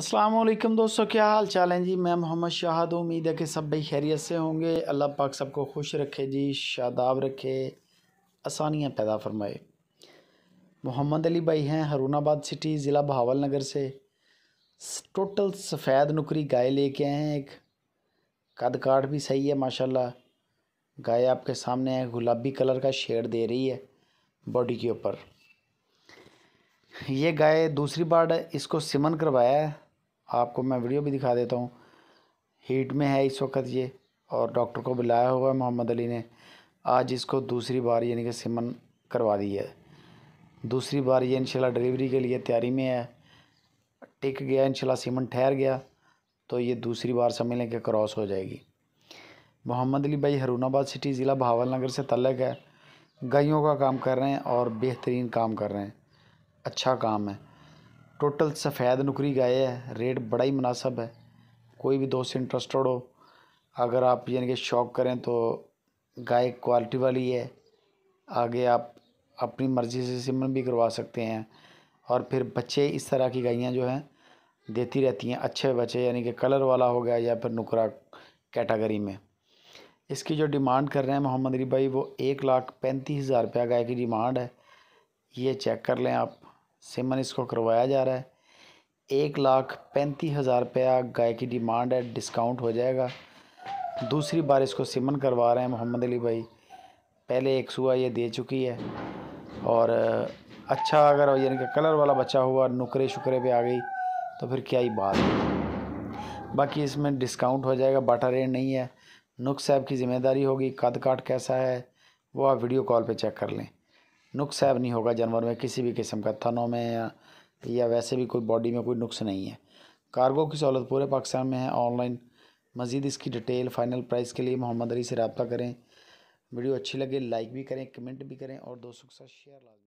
السلام علیکم دوستو کیا حال چال ہیں جی میں محمد شہاد امید ہے کہ سب بھئی خیریت سے ہوں گے اللہ پاک سب کو خوش رکھے جی شاداب رکھے آسانیاں پیدا فرمائے محمد علی بھائی ہیں ہرون آباد سٹی ضلع بہاول نگر سے ٹوٹل سفید نکری گائے لے کے آئے ہیں ایک قد کاٹ بھی صحیح ہے ماشاءاللہ گائے آپ کے سامنے ہے گلابی کلر کا شیڈ دے رہی ہے باڈی کے اوپر یہ گائے دوسری بار اس کو سمن کروایا ہے آپ کو میں ویڈیو بھی دکھا دیتا ہوں ہیٹ میں ہے اس وقت یہ اور ڈاکٹر کو بلایا ہوا ہے محمد علی نے آج اس کو دوسری بار یعنی کہ سمن کروا دی ہے دوسری بار یہ انشاءاللہ شاء ڈلیوری کے لیے تیاری میں ہے ٹک گیا انشاءاللہ سیمن ٹھہر گیا تو یہ دوسری بار سمجھ لیں کہ کراس ہو جائے گی محمد علی بھائی ہرون آباد سٹی ضلع بہاول نگر سے تعلق ہے گائیوں کا کام کر رہے ہیں اور بہترین کام کر رہے ہیں اچھا کام ہے ٹوٹل سفید نکری گائے ہے ریٹ بڑا ہی مناسب ہے کوئی بھی دوست انٹرسٹڈ ہو اگر آپ یعنی کہ شوق کریں تو گائے کوالٹی والی ہے آگے آپ اپنی مرضی سے سمن بھی کروا سکتے ہیں اور پھر بچے اس طرح کی گائیاں جو ہیں دیتی رہتی ہیں اچھے بچے یعنی کہ کلر والا ہو گیا یا پھر نکرا کیٹاگری میں اس کی جو ڈیمانڈ کر رہے ہیں محمد علی بھائی وہ ایک لاکھ پینتیس ہزار روپیہ گائے کی ڈیمانڈ ہے یہ چیک کر لیں آپ سیمن اس کو کروایا جا رہا ہے ایک لاکھ پینتی ہزار روپیہ گائے کی ڈیمانڈ ہے ڈسکاؤنٹ ہو جائے گا دوسری بار اس کو سمن کروا رہے ہیں محمد علی بھائی پہلے ایک سوا یہ دے چکی ہے اور اچھا اگر یعنی کہ کلر والا بچہ ہوا نکرے شکرے پہ آ گئی تو پھر کیا ہی بات باقی اس میں ڈسکاؤنٹ ہو جائے گا باٹا رین نہیں ہے نک صاحب کی ذمہ داری ہوگی قد کاٹ کیسا ہے وہ آپ ویڈیو کال پہ چیک کر لیں نقص اب نہیں ہوگا جانور میں کسی بھی قسم کا تھنوں میں یا ویسے بھی کوئی باڈی میں کوئی نقص نہیں ہے کارگو کی سہولت پورے پاکستان میں ہے آن لائن مزید اس کی ڈیٹیل فائنل پرائز کے لیے محمد علی سے رابطہ کریں ویڈیو اچھی لگے لائک بھی کریں کمنٹ بھی کریں اور دوستوں کے ساتھ شیئر لا